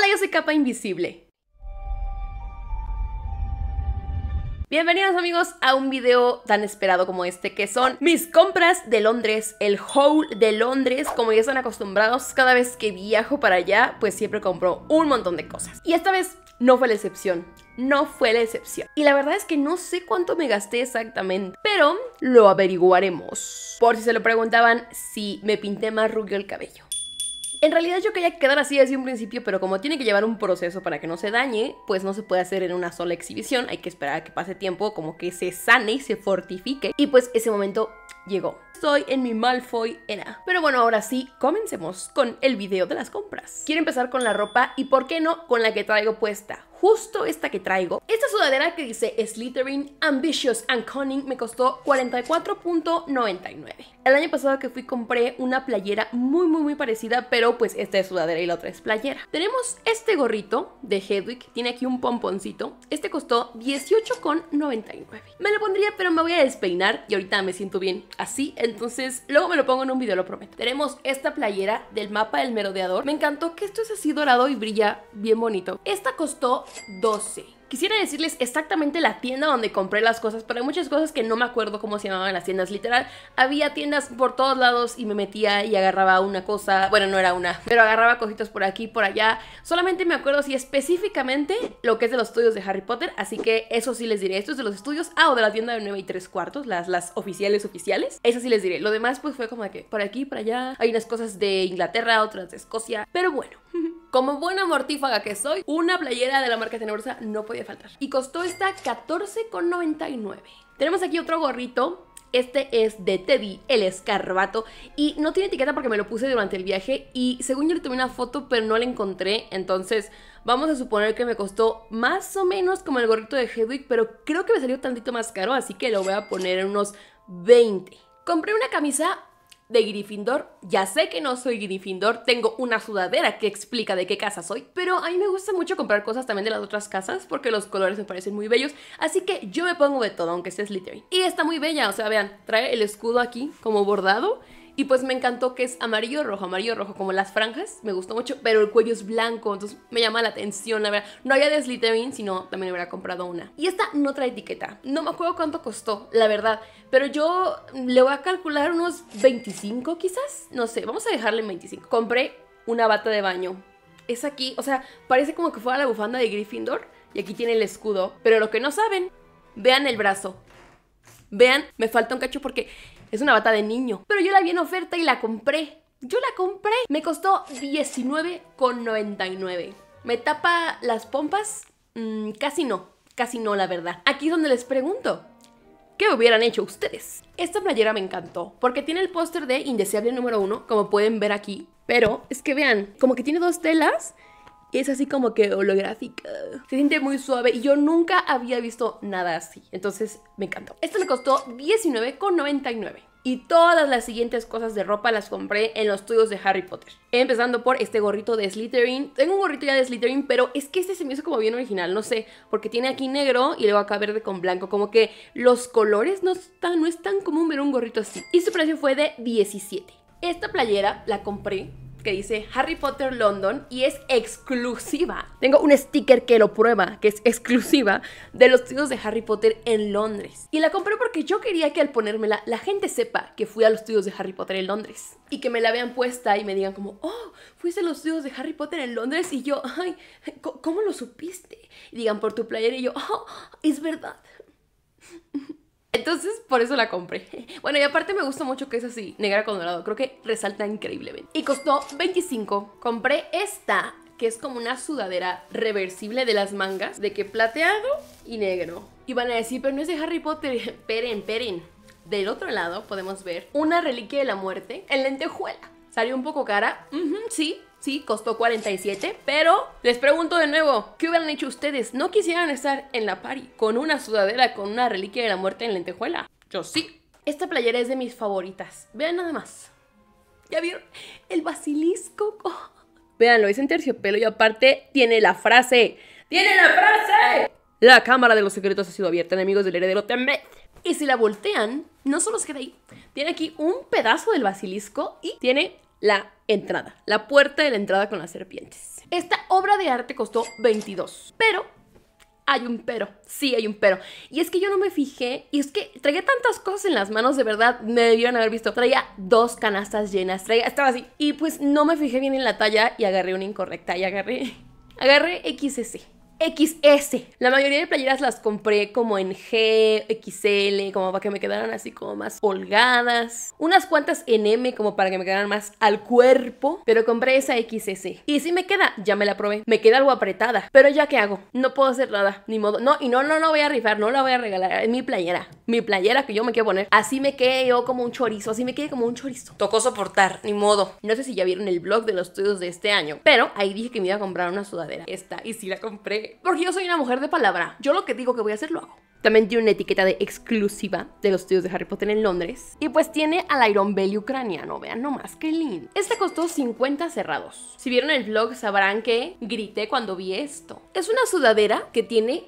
Hola, yo soy Capa Invisible. Bienvenidos amigos a un video tan esperado como este que son mis compras de Londres, el haul de Londres, como ya están acostumbrados cada vez que viajo para allá pues siempre compro un montón de cosas y esta vez no fue la excepción, no fue la excepción. Y la verdad es que no sé cuánto me gasté exactamente, pero lo averiguaremos. Por si se lo preguntaban, si me pinté más rubio el cabello. En realidad yo quería quedar así desde un principio, pero como tiene que llevar un proceso para que no se dañe, pues no se puede hacer en una sola exhibición, hay que esperar a que pase tiempo, como que se sane y se fortifique. Y pues ese momento llegó. Estoy en mi Malfoy era. Pero bueno, ahora sí, comencemos con el video de las compras. Quiero empezar con la ropa y por qué no con la que traigo puesta justo esta que traigo. Esta sudadera que dice Slytherin Ambitious and Cunning me costó 44.99. El año pasado que fui compré una playera muy muy muy parecida, pero pues esta es sudadera y la otra es playera. Tenemos este gorrito de Hedwig, tiene aquí un pomponcito. Este costó 18.99. Me lo pondría, pero me voy a despeinar y ahorita me siento bien así, entonces luego me lo pongo en un video, lo prometo. Tenemos esta playera del mapa del merodeador. Me encantó que esto es así dorado y brilla bien bonito. Esta costó 12. Quisiera decirles exactamente la tienda donde compré las cosas, pero hay muchas cosas que no me acuerdo cómo se llamaban las tiendas. Literal, había tiendas por todos lados y me metía y agarraba una cosa. Bueno, no era una, pero agarraba cositas por aquí, por allá. Solamente me acuerdo si específicamente lo que es de los estudios de Harry Potter, así que eso sí les diré. Esto es de los estudios, ah, o de la tienda de 9 y 3 cuartos, las, las oficiales, oficiales. Eso sí les diré. Lo demás, pues fue como que por aquí, por allá. Hay unas cosas de Inglaterra, otras de Escocia, pero bueno. Como buena mortífaga que soy, una playera de la marca Tenebrosa no podía faltar. Y costó esta $14,99. Tenemos aquí otro gorrito este es de Teddy, el escarbato. Y no tiene etiqueta porque me lo puse durante el viaje. Y según yo le tomé una foto, pero no la encontré. Entonces, vamos a suponer que me costó más o menos como el gorrito de Hedwig. Pero creo que me salió tantito más caro. Así que lo voy a poner en unos 20. Compré una camisa de Gryffindor. Ya sé que no soy Gryffindor, tengo una sudadera que explica de qué casa soy, pero a mí me gusta mucho comprar cosas también de las otras casas porque los colores me parecen muy bellos, así que yo me pongo de todo, aunque sea Slytherin. Y está muy bella, o sea, vean, trae el escudo aquí como bordado y pues me encantó que es amarillo rojo, amarillo rojo, como las franjas, me gustó mucho, pero el cuello es blanco, entonces me llama la atención, A ver, No había de Slytherin, sino también hubiera comprado una. Y esta no trae etiqueta, no me acuerdo cuánto costó, la verdad, pero yo le voy a calcular unos 25 quizás, no sé, vamos a dejarle en 25. Compré una bata de baño. Es aquí, o sea, parece como que fuera la bufanda de Gryffindor y aquí tiene el escudo, pero lo que no saben, vean el brazo. Vean, me falta un cacho porque es una bata de niño. Pero yo la vi en oferta y la compré. Yo la compré. Me costó 19,99. ¿Me tapa las pompas? Mm, casi no. Casi no, la verdad. Aquí es donde les pregunto. ¿Qué hubieran hecho ustedes? Esta playera me encantó porque tiene el póster de Indeseable número 1, como pueden ver aquí. Pero es que vean, como que tiene dos telas es así como que holográfica. Se siente muy suave y yo nunca había visto nada así. Entonces me encantó. Esto me costó $19,99. Y todas las siguientes cosas de ropa las compré en los estudios de Harry Potter. Empezando por este gorrito de Slytherin. Tengo un gorrito ya de Slytherin, pero es que este se me hizo como bien original, no sé. Porque tiene aquí negro y luego acá verde con blanco. Como que los colores no, están, no es tan común ver un gorrito así. Y su precio fue de 17. Esta playera la compré que dice Harry Potter London y es exclusiva. Tengo un sticker que lo prueba, que es exclusiva de los estudios de Harry Potter en Londres. Y la compré porque yo quería que al ponérmela la gente sepa que fui a los estudios de Harry Potter en Londres y que me la vean puesta y me digan como, "Oh, fuiste a los estudios de Harry Potter en Londres" y yo, "Ay, ¿cómo lo supiste?" Y digan por tu player y yo, "Oh, es verdad." Entonces, por eso la compré. Bueno, y aparte me gusta mucho que es así, negra con dorado. Creo que resalta increíblemente. Y costó 25. Compré esta, que es como una sudadera reversible de las mangas, de que plateado y negro. Y van a decir, pero no es de Harry Potter. Peren, peren. Del otro lado podemos ver una reliquia de la muerte en lentejuela. Salió un poco cara, sí, Sí, costó 47, pero les pregunto de nuevo, ¿qué hubieran hecho ustedes? ¿No quisieran estar en la party con una sudadera con una reliquia de la muerte en lentejuela? Yo sí. Esta playera es de mis favoritas. Vean nada más. ¿Ya vieron? El basilisco. Veanlo, es en terciopelo y aparte tiene la frase. ¡Tiene la frase! La cámara de los secretos ha sido abierta, enemigos del heredero Temet. Y si la voltean, no solo se queda ahí. Tiene aquí un pedazo del basilisco y tiene la entrada, la puerta de la entrada con las serpientes. Esta obra de arte costó 22, pero hay un pero, sí hay un pero. Y es que yo no me fijé, y es que traía tantas cosas en las manos, de verdad, me debieron haber visto. Traía dos canastas llenas, traía, estaba así. Y pues no me fijé bien en la talla y agarré una incorrecta y agarré, agarré XS. XS. La mayoría de playeras las compré como en G, XL, como para que me quedaran así como más holgadas. Unas cuantas en M como para que me quedaran más al cuerpo, pero compré esa XS. Y si me queda, ya me la probé. Me queda algo apretada, pero ya ¿qué hago, no puedo hacer nada, ni modo. No, y no, no, no voy a rifar, no la voy a regalar. Es mi playera, mi playera que yo me quiero poner. Así me quedé yo como un chorizo, así me quedé como un chorizo. Tocó soportar, ni modo. No sé si ya vieron el blog de los estudios de este año, pero ahí dije que me iba a comprar una sudadera. Esta, y si la compré. Porque, yo soy una mujer de palabra. Yo lo que digo que voy a hacer, lo hago. También tiene una etiqueta de exclusiva de los estudios de Harry Potter en Londres. Y pues tiene al Iron Belly ucraniano, vean nomás, qué lindo. Este costó 50 cerrados. Si vieron el vlog sabrán que grité cuando vi esto. Es una sudadera que tiene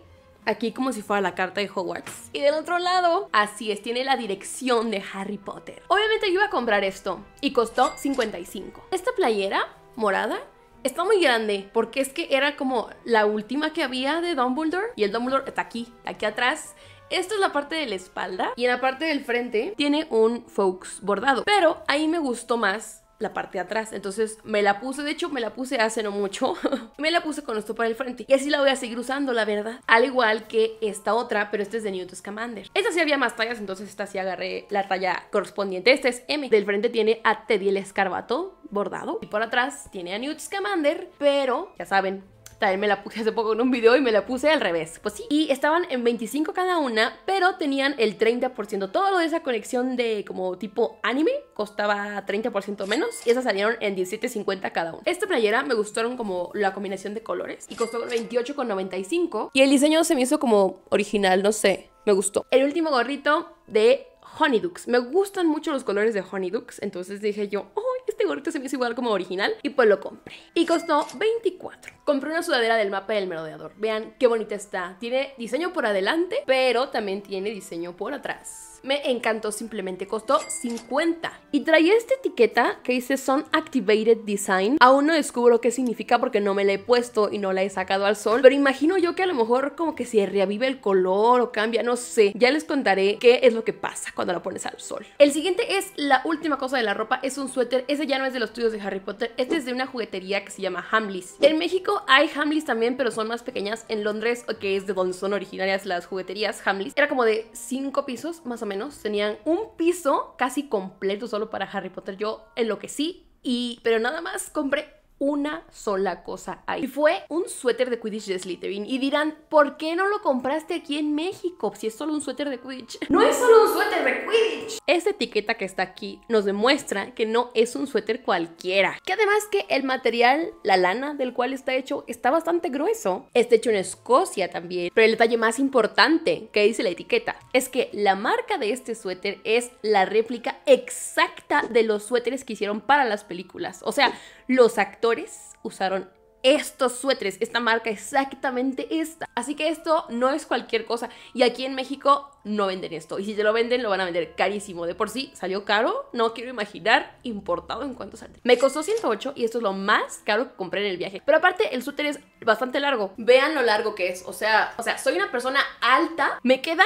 aquí como si fuera la carta de Hogwarts. Y del otro lado, así es, tiene la dirección de Harry Potter. Obviamente yo iba a comprar esto y costó 55. Esta playera morada está muy grande, porque es que era como la última que había de Dumbledore y el Dumbledore está aquí, aquí atrás. Esta es la parte de la espalda y en la parte del frente tiene un fox bordado, pero ahí me gustó más la parte de atrás. Entonces me la puse, de hecho me la puse hace no mucho, me la puse con esto para el frente. Y así la voy a seguir usando, la verdad. Al igual que esta otra, pero esta es de Newt Scamander. Esta sí había más tallas, entonces esta sí agarré la talla correspondiente. Esta es M. Del frente tiene a Teddy el escarbato bordado. Y por atrás tiene a Newt Scamander, pero ya saben, también me la puse hace poco en un video y me la puse al revés. Pues sí. Y estaban en 25 cada una, pero tenían el 30%. Todo lo de esa conexión de como tipo anime costaba 30% menos. Y esas salieron en 17.50 cada una. Esta playera me gustaron como la combinación de colores. Y costó 28.95. Y el diseño se me hizo como original, no sé. Me gustó. El último gorrito de Honeydukes. Me gustan mucho los colores de Honeyducks, entonces dije yo, oh, este gorrito se me hizo igual como original y pues lo compré. Y costó 24. Compré una sudadera del mapa del merodeador. Vean qué bonita está. Tiene diseño por adelante, pero también tiene diseño por atrás. Me encantó simplemente, costó 50. Y traía esta etiqueta que dice Sun Activated Design. Aún no descubro qué significa porque no me la he puesto y no la he sacado al sol. Pero imagino yo que a lo mejor como que se reavive el color o cambia, no sé. Ya les contaré qué es lo que pasa cuando la pones al sol. El siguiente es la última cosa de la ropa. Es un suéter. Ese ya no es de los estudios de Harry Potter. Este es de una juguetería que se llama Hamleys. En México hay Hamleys también, pero son más pequeñas en Londres, que es de donde son originarias las jugueterías Hamleys. Era como de cinco pisos, más o menos. Tenían un piso casi completo solo para Harry Potter. Yo enloquecí y... Pero nada más compré una sola cosa ahí. Y fue un suéter de Quidditch de Slytherin. Y dirán, ¿por qué no lo compraste aquí en México si es solo un suéter de Quidditch? ¡No es solo un suéter de Quidditch! Esta etiqueta que está aquí nos demuestra que no es un suéter cualquiera. Que además que el material, la lana del cual está hecho, está bastante grueso. Está hecho en Escocia también. Pero el detalle más importante que dice la etiqueta es que la marca de este suéter es la réplica exacta de los suéteres que hicieron para las películas. O sea, los actores usaron estos suéteres, esta marca exactamente esta. Así que esto no es cualquier cosa. Y aquí en México no venden esto. Y si se lo venden, lo van a vender carísimo. De por sí salió caro, no quiero imaginar importado en cuánto saldría. Me costó 108 y esto es lo más caro que compré en el viaje. Pero aparte, el suéter es bastante largo. Vean lo largo que es. O sea, o sea, soy una persona alta, me queda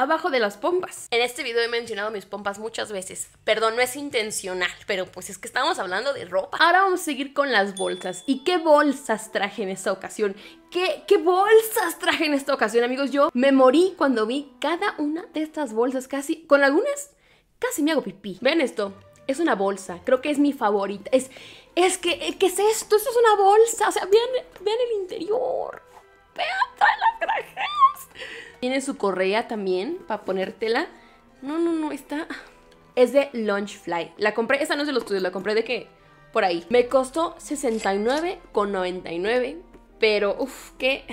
abajo de las pompas. En este video he mencionado mis pompas muchas veces. Perdón, no es intencional, pero pues es que estamos hablando de ropa. Ahora vamos a seguir con las bolsas. ¿Y qué bolsas traje en esta ocasión? ¿Qué, ¿Qué, bolsas traje en esta ocasión, amigos? Yo me morí cuando vi cada una de estas bolsas, casi, con algunas, casi me hago pipí. Vean esto, es una bolsa, creo que es mi favorita. Es, es que, eh, ¿qué es esto? Esto es una bolsa, o sea, vean, el interior. Vean todas las grajeas tiene su correa también para ponértela. No, no, no, está... Es de Launchfly. La compré, esa no es de los estudios. la compré de que por ahí. Me costó 69,99, pero uff, que...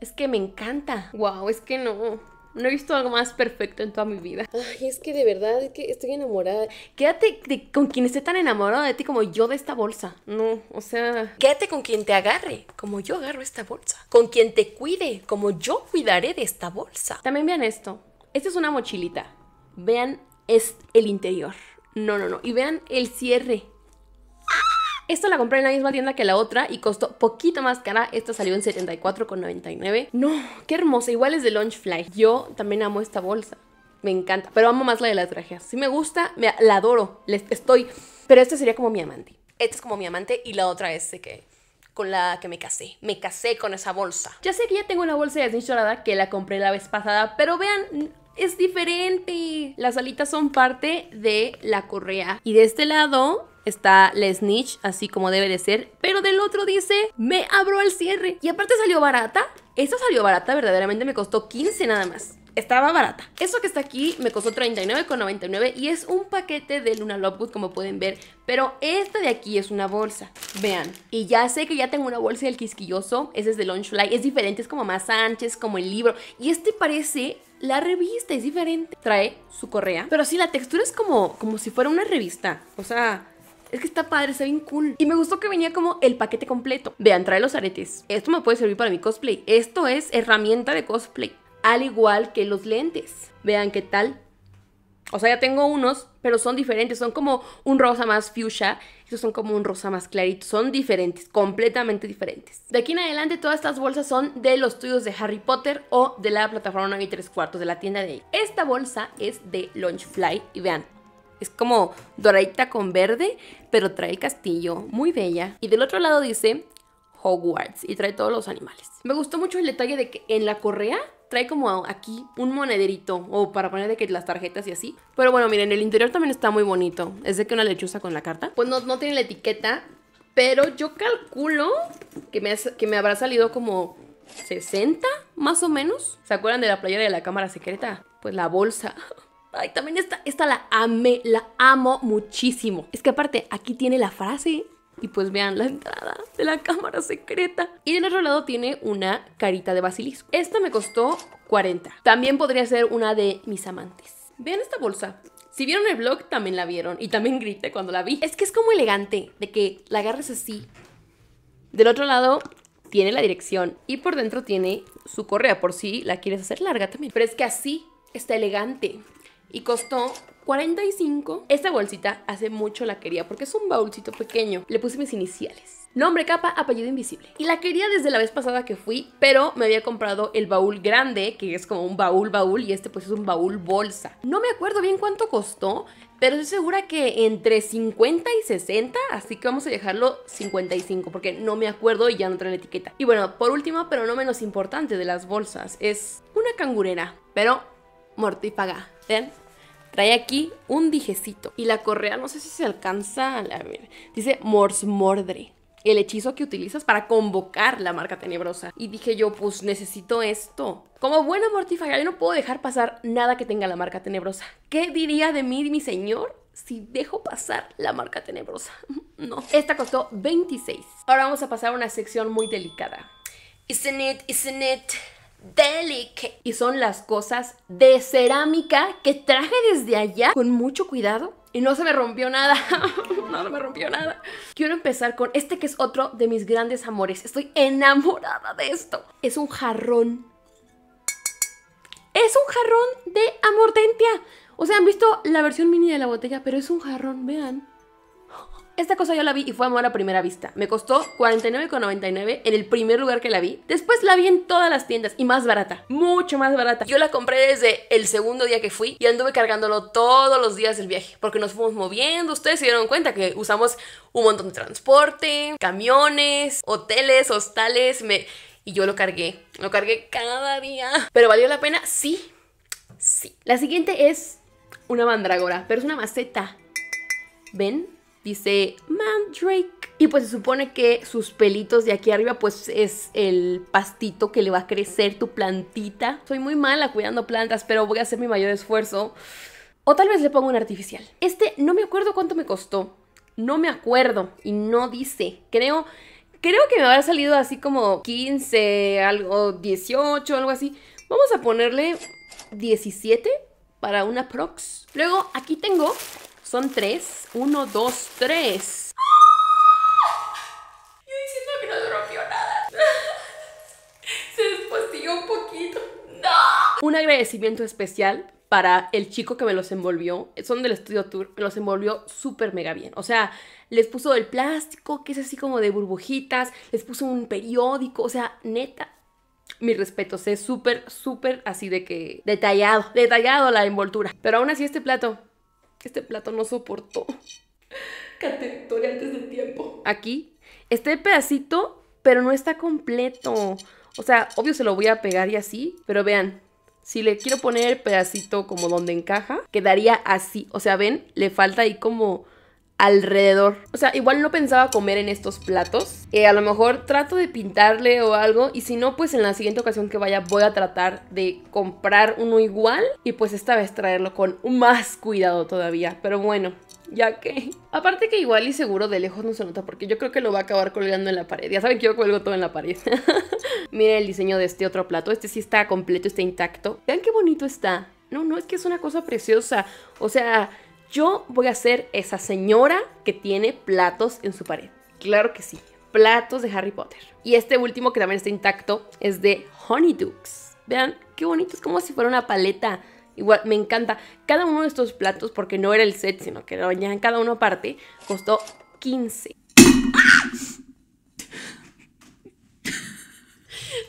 Es que me encanta. Wow, es que no. No he visto algo más perfecto en toda mi vida. Ay, es que de verdad, que estoy enamorada. Quédate con quien esté tan enamorado de ti como yo de esta bolsa. No, o sea. Quédate con quien te agarre, como yo agarro esta bolsa. Con quien te cuide, como yo cuidaré de esta bolsa. También vean esto. Esta es una mochilita. Vean el interior. No, no, no. Y vean el cierre. Esta la compré en la misma tienda que la otra y costó poquito más cara. Esta salió en 74,99. No, qué hermosa. Igual es de Launchfly. Yo también amo esta bolsa. Me encanta. Pero amo más la de las trajes. Si me gusta, me, la adoro. Les, estoy. Pero esta sería como mi amante. Esta es como mi amante y la otra es de que con la que me casé. Me casé con esa bolsa. Ya sé que ya tengo una bolsa de Snitch que la compré la vez pasada, pero vean, es diferente. Las alitas son parte de la correa. Y de este lado está la snitch, así como debe de ser, pero del otro dice, me abro al cierre. Y aparte salió barata. eso salió barata, verdaderamente me costó 15 nada más. Estaba barata. Eso que está aquí me costó 39,99 y es un paquete de Luna Lovegood como pueden ver. Pero esta de aquí es una bolsa. Vean. Y ya sé que ya tengo una bolsa del quisquilloso. Ese es de Launch Light. Es diferente, es como más sánchez como el libro. Y este parece la revista, es diferente. Trae su correa. Pero sí, la textura es como, como si fuera una revista. O sea, es que está padre, está bien cool. Y me gustó que venía como el paquete completo. Vean, trae los aretes. Esto me puede servir para mi cosplay. Esto es herramienta de cosplay. Al igual que los lentes. Vean qué tal. O sea, ya tengo unos, pero son diferentes. Son como un rosa más fuchsia. Estos son como un rosa más clarito. Son diferentes, completamente diferentes. De aquí en adelante, todas estas bolsas son de los tuyos de Harry Potter o de la plataforma 9 y 3 cuartos, de la tienda de ahí Esta bolsa es de Launchfly. Y vean, es como doradita con verde, pero trae el castillo, muy bella. Y del otro lado dice Hogwarts y trae todos los animales. Me gustó mucho el detalle de que en la correa trae como aquí un monederito o para poner que las tarjetas y así. Pero bueno, miren, el interior también está muy bonito. Es de que una lechuza con la carta. Pues no, tiene la etiqueta, pero yo calculo que me, que me habrá salido como 60 más o menos. ¿Se acuerdan de la playera de la cámara secreta? Pues la bolsa. Ay, también esta, esta la amé, la amo muchísimo. Es que aparte, aquí tiene la frase y pues vean la entrada de la cámara secreta. Y del otro lado tiene una carita de basilisco. Esta me costó 40. También podría ser una de mis amantes. Vean esta bolsa. Si vieron el vlog, también la vieron. Y también grité cuando la vi. Es que es como elegante, de que la agarres así. Del otro lado tiene la dirección. Y por dentro tiene su correa, por si la quieres hacer larga también. Pero es que así está elegante y costó 45. Esta bolsita hace mucho la quería porque es un baúlcito pequeño. Le puse mis iniciales. Nombre, capa, apellido invisible. Y la quería desde la vez pasada que fui, pero me había comprado el baúl grande, que es como un baúl baúl, y este pues es un baúl bolsa. No me acuerdo bien cuánto costó, pero estoy segura que entre 50 y 60, así que vamos a dejarlo 55, porque no me acuerdo y ya no trae la etiqueta. Y bueno, por último, pero no menos importante de las bolsas, es una cangurera, pero mortífaga. Vean, trae aquí un dijecito. Y la correa, no sé si se alcanza a ver. Dice Morsmordre. El hechizo que utilizas para convocar la marca tenebrosa. Y dije yo, pues necesito esto. Como buena mortífaga, yo no puedo dejar pasar nada que tenga la marca tenebrosa. ¿Qué diría de mí, mi señor, si dejo pasar la marca tenebrosa? no. Esta costó 26. Ahora vamos a pasar a una sección muy delicada. Isn't it, isn't it? Delic Y son las cosas de cerámica que traje desde allá con mucho cuidado. Y no se me rompió nada. no me rompió nada. Quiero empezar con este que es otro de mis grandes amores. Estoy enamorada de esto. Es un jarrón. Es un jarrón de amortentia. O sea, han visto la versión mini de la botella, pero es un jarrón, vean. Esta cosa yo la vi y fue amor a primera vista. Me costó 49,99 en el primer lugar que la vi. Después la vi en todas las tiendas y más barata, mucho más barata. Yo la compré desde el segundo día que fui y anduve cargándolo todos los días del viaje porque nos fuimos moviendo. Ustedes se dieron cuenta que usamos un montón de transporte, camiones, hoteles, hostales. Me... Y yo lo cargué, lo cargué cada día. ¿Pero valió la pena? Sí, sí. La siguiente es una mandrágora, pero es una maceta. ¿Ven? dice Mandrake. Y pues se supone que sus pelitos de aquí arriba pues es el pastito que le va a crecer tu plantita. Soy muy mala cuidando plantas, pero voy a hacer mi mayor esfuerzo. O tal vez le pongo un artificial. Este no me acuerdo cuánto me costó. No me acuerdo y no dice. Creo creo que me habrá salido así como 15, algo 18, algo así. Vamos a ponerle 17 para una prox. Luego aquí tengo son tres. Uno, dos, tres. Yo diciendo que no se rompió nada. se un poquito. ¡No! Un agradecimiento especial para el chico que me los envolvió, son del estudio tour, me los envolvió súper mega bien. O sea, les puso el plástico, que es así como de burbujitas, les puso un periódico, o sea, neta. Mi respeto, sé súper, súper así de que detallado, detallado la envoltura. Pero aún así este plato este plato no soportó. Categoría antes del tiempo. Aquí, este pedacito, pero no está completo. O sea, obvio se lo voy a pegar y así, pero vean, si le quiero poner el pedacito como donde encaja, quedaría así. O sea, ven, le falta ahí como alrededor. O sea, igual no pensaba comer en estos platos. Eh, a lo mejor trato de pintarle o algo. Y si no, pues en la siguiente ocasión que vaya voy a tratar de comprar uno igual. Y pues esta vez traerlo con más cuidado todavía. Pero bueno, ya que... Aparte que igual y seguro de lejos no se nota porque yo creo que lo va a acabar colgando en la pared. Ya saben que yo colgo todo en la pared. Miren el diseño de este otro plato. Este sí está completo, está intacto. Vean qué bonito está. No, no, es que es una cosa preciosa. O sea, yo voy a hacer esa señora que tiene platos en su pared. Claro que sí, platos de Harry Potter. Y este último que también está intacto es de Honeydukes. Vean qué bonito, es como si fuera una paleta. Igual, me encanta. Cada uno de estos platos, porque no era el set, sino que lo en cada uno aparte, costó 15.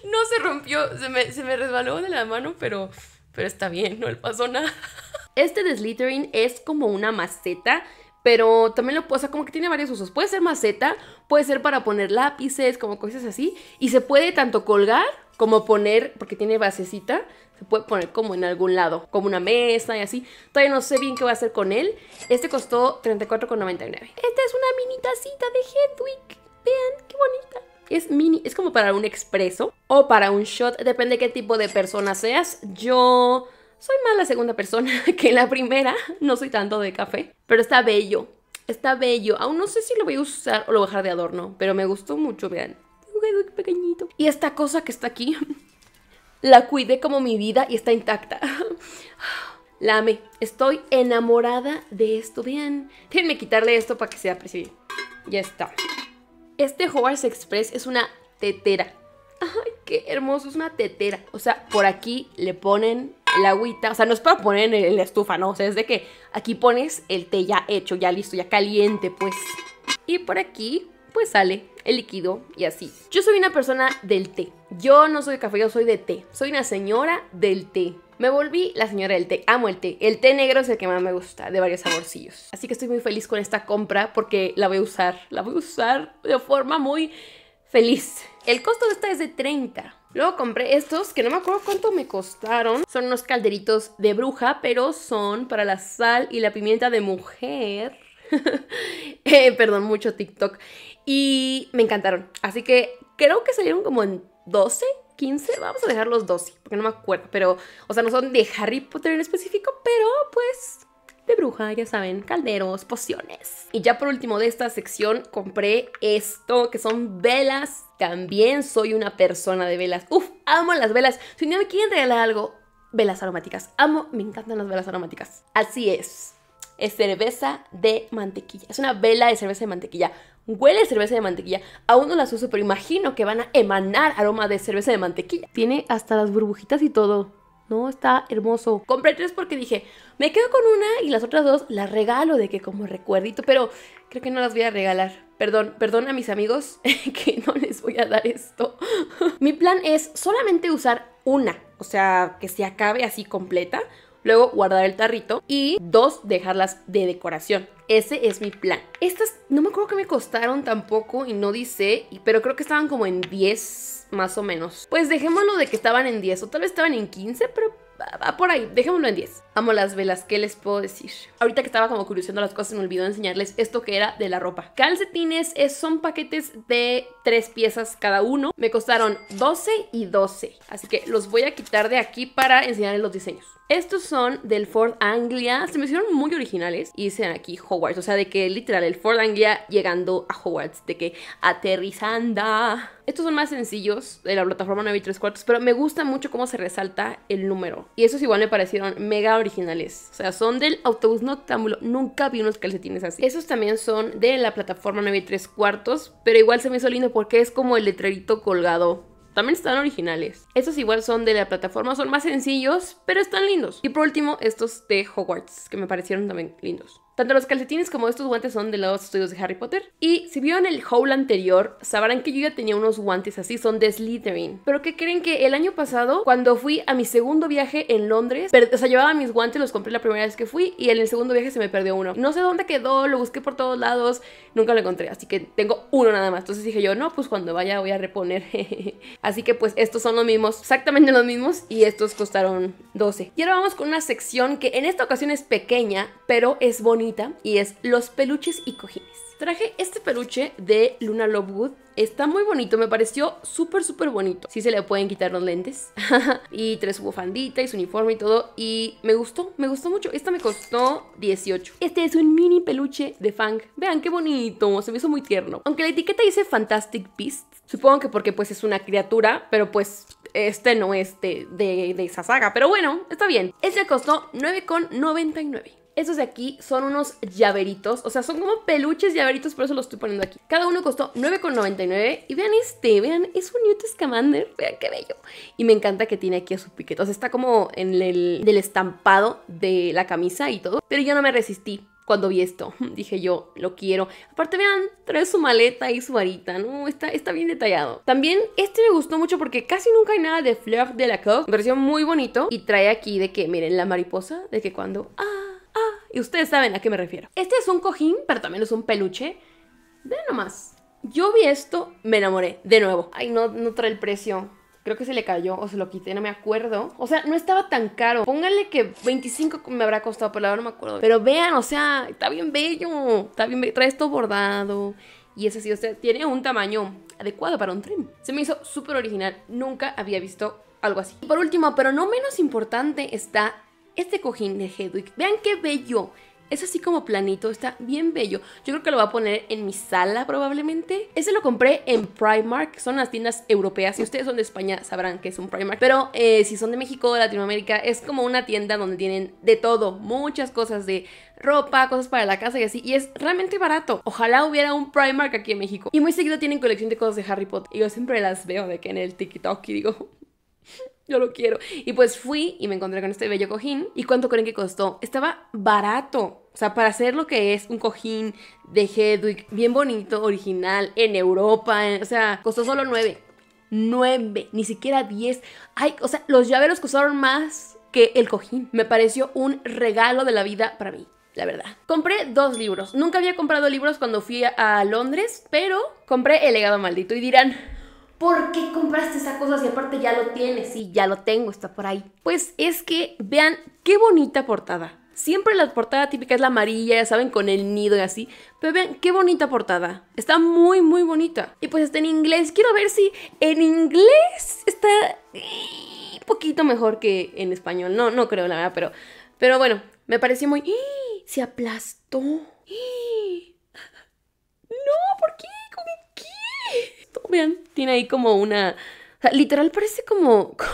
No se rompió, se me, se resbaló de la mano, pero, pero está bien, no le pasó nada. Este de Slytherin es como una maceta, pero también lo, o sea, como que tiene varios usos. Puede ser maceta, puede ser para poner lápices, como cosas así, y se puede tanto colgar como poner, porque tiene basecita, se puede poner como en algún lado, como una mesa y así. Todavía no sé bien qué va a hacer con él. Este costó $34.99. Esta es una mini tacita de Hedwig. Vean, qué bonita. Es mini, es como para un expreso o para un shot, depende qué tipo de persona seas. Yo soy más la segunda persona que la primera, no soy tanto de café, pero está bello, está bello. Aún no sé si lo voy a usar o lo voy a dejar de adorno, pero me gustó mucho, vean. Pequeñito. Y esta cosa que está aquí, la cuidé como mi vida y está intacta. La amé. Estoy enamorada de esto. Vean. Déjenme quitarle esto para que se aprecie. Ya está. Este Hogwarts Express es una tetera. Ay, qué hermoso. Es una tetera. O sea, por aquí le ponen el agüita, o sea, no es para poner en, la estufa, no, o sea, es de que aquí pones el té ya hecho, ya listo, ya caliente, pues. Y por aquí, pues sale el líquido y así. Yo soy una persona del té. Yo no soy café, yo soy de té. Soy una señora del té. Me volví la señora del té. Amo el té. El té negro es el que más me gusta, de varios saborcillos. Así que estoy muy feliz con esta compra porque la voy a usar. La voy a usar de forma muy feliz. El costo de esta es de 30. Luego compré estos, que no me acuerdo cuánto me costaron. Son unos calderitos de bruja, pero son para la sal y la pimienta de mujer. Eh, perdón, mucho TikTok. Y me encantaron. Así que creo que salieron como en 12, 15. Vamos a dejar los 12, porque no me acuerdo. Pero, o sea, no son de Harry Potter en específico, pero pues de bruja, ya saben, calderos, pociones. Y ya por último de esta sección compré esto, que son velas. También soy una persona de velas. Uf, amo las velas. Si no me quieren regalar algo, velas aromáticas. Amo, me encantan las velas aromáticas. Así es. Es cerveza de mantequilla. Es una vela de cerveza de mantequilla. Huele a cerveza de mantequilla. Aún no las uso, pero imagino que van a emanar aroma de cerveza de mantequilla. Tiene hasta las burbujitas y todo. ¿no? Está hermoso. Compré tres porque dije, me quedo con una y las otras dos las regalo de que como recuerdito, pero creo que no las voy a regalar. Perdón, perdón a mis amigos que no les voy a dar esto. Mi plan es solamente usar una, o sea, que se acabe así completa luego guardar el tarrito y dos, dejarlas de decoración. Ese es mi plan. Estas no me acuerdo que me costaron tampoco y no dice, pero creo que estaban como en 10 más o menos. Pues dejémoslo de que estaban en 10 o tal vez estaban en 15, pero va ah, ah, por ahí, dejémoslo en 10. Amo las velas, ¿qué les puedo decir? Ahorita que estaba como curioseando las cosas, me olvidó enseñarles esto que era de la ropa. Calcetines son paquetes de tres piezas cada uno. Me costaron 12 y 12. Así que los voy a quitar de aquí para enseñarles los diseños. Estos son del Ford Anglia. Se me hicieron muy originales. Y dicen aquí Hogwarts. O sea, de que literal el Ford Anglia llegando a Hogwarts. De que aterrizando Estos son más sencillos de la plataforma 9 y 3 cuartos. Pero me gusta mucho cómo se resalta el número. Y esos igual me parecieron mega originales originales. O sea, son del autobús noctámbulo. Nunca vi unos calcetines así. Esos también son de la plataforma 93 cuartos, pero igual se me hizo lindo porque es como el letrerito colgado también están originales. Estos igual son de la plataforma, son más sencillos, pero están lindos. Y por último, estos de Hogwarts, que me parecieron también lindos. Tanto los calcetines como estos guantes son de los estudios de Harry Potter. Y si vieron el haul anterior, sabrán que yo ya tenía unos guantes así, son de Slytherin. Pero que creen que el año pasado, cuando fui a mi segundo viaje en Londres, o sea, llevaba mis guantes, los compré la primera vez que fui y en el segundo viaje se me perdió uno. No sé dónde quedó, lo busqué por todos lados, nunca lo encontré, así que tengo uno nada más. Entonces dije yo, no, pues cuando vaya voy a reponer. así que pues estos son los mismos, exactamente los mismos y estos costaron 12. Y ahora vamos con una sección que en esta ocasión es pequeña, pero es bonita y es los peluches y cojines. Traje este peluche de Luna Lovegood. Está muy bonito, me pareció súper, súper bonito. Sí se le pueden quitar los lentes. y tres su bufandita y su uniforme y todo. Y me gustó, me gustó mucho. Esta me costó 18. Este es un mini peluche de Fang. Vean qué bonito, se me hizo muy tierno. Aunque la etiqueta dice Fantastic Beast. Supongo que porque pues es una criatura, pero pues este no es de, de esa saga. Pero bueno, está bien. Este costó 9,99. Estos de aquí son unos llaveritos, o sea, son como peluches llaveritos, por eso los estoy poniendo aquí. Cada uno costó 9,99 y vean este, vean, es un Newt Scamander, vean qué bello. Y me encanta que tiene aquí a su piquete, o sea, está como en el estampado de la camisa y todo, pero yo no me resistí cuando vi esto. Dije yo, lo quiero. Aparte, vean, trae su maleta y su varita, ¿no? Está, está bien detallado. También este me gustó mucho porque casi nunca hay nada de Fleur de la Coque. Versión muy bonito. Y trae aquí de que, miren, la mariposa, de que cuando... ¡Ah! Y ustedes saben a qué me refiero. Este es un cojín, pero también es un peluche. Vean nomás. Yo vi esto, me enamoré, de nuevo. Ay, no, no trae el precio. Creo que se le cayó o se lo quité, no me acuerdo. O sea, no estaba tan caro. Pónganle que 25 me habrá costado, pero ahora no me acuerdo. Pero vean, o sea, está bien bello. Está bien bello. Trae esto bordado. Y ese sí, o sea, tiene un tamaño adecuado para un trim. Se me hizo súper original. Nunca había visto algo así. Y por último, pero no menos importante, está este cojín de Hedwig, vean qué bello. Es así como planito, está bien bello. Yo creo que lo voy a poner en mi sala probablemente. Ese lo compré en Primark, son las tiendas europeas. Si ustedes son de España sabrán que es un Primark. Pero eh, si son de México o Latinoamérica, es como una tienda donde tienen de todo. Muchas cosas de ropa, cosas para la casa y así. Y es realmente barato. Ojalá hubiera un Primark aquí en México. Y muy seguido tienen colección de cosas de Harry Potter. Y yo siempre las veo de que en el TikTok y digo... yo lo quiero. Y pues fui y me encontré con este bello cojín. ¿Y cuánto creen que costó? Estaba barato. O sea, para hacer lo que es un cojín de Hedwig, bien bonito, original, en Europa. o sea, costó solo nueve. Nueve. ni siquiera diez. Ay, o sea, los llaveros costaron más que el cojín. Me pareció un regalo de la vida para mí la verdad. Compré dos libros. Nunca había comprado libros cuando fui a, Londres, pero compré El legado maldito. Y dirán, ¿Por qué compraste esa cosa si aparte ya lo tienes? Sí, ya lo tengo, está por ahí. Pues es que vean qué bonita portada. Siempre la portada típica es la amarilla, ya saben, con el nido y así. Pero vean, qué bonita portada. Está muy, muy bonita. Y pues está en inglés. Quiero ver si en inglés está eh, un poquito mejor que en español. No, no creo, la verdad, pero, pero bueno, me pareció muy... ¡Eh! ¡Se aplastó! ¡Eh! ¡No! ¿Por qué? Vean, bien. Tiene ahí como una... O sea, literal parece como...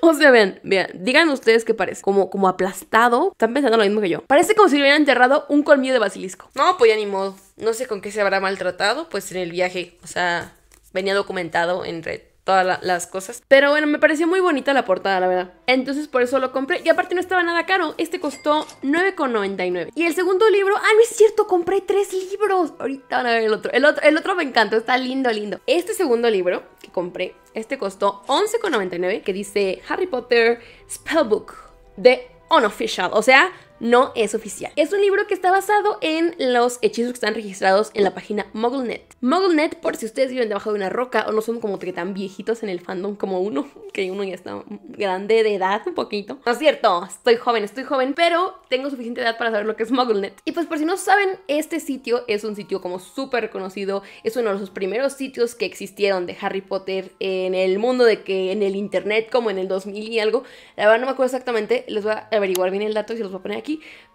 O sea, vean, vean, digan ustedes qué parece. Como, como aplastado. Están pensando lo mismo que yo. Parece como si le hubieran enterrado un colmillo de basilisco. No, pues ya ni modo. No sé con qué se habrá maltratado, pues en el viaje. O sea, venía documentado en red todas las cosas. Pero bueno, me pareció muy bonita la portada, la verdad. Entonces por eso lo compré. Y aparte no estaba nada caro. Este costó 9,99. Y el segundo libro... Ah, no es cierto, compré tres libros. Ahorita van a ver el otro. El otro, el otro me encantó, está lindo, lindo. Este segundo libro que compré, este costó 11,99, que dice Harry Potter Spellbook de Unofficial. O sea, no es oficial. Es un libro que está basado en los hechizos que están registrados en la página MuggleNet. MuggleNet, por si ustedes viven debajo de una roca o no son como que tan viejitos en el fandom como uno, que uno ya está grande de edad un poquito. No es cierto, estoy joven, estoy joven, pero tengo suficiente edad para saber lo que es MuggleNet. Y pues por si no saben, este sitio es un sitio como súper reconocido, es uno de los primeros sitios que existieron de Harry Potter en el mundo de que en el internet como en el 2000 y algo. La verdad no me acuerdo exactamente, les voy a averiguar bien el dato y se los voy a poner aquí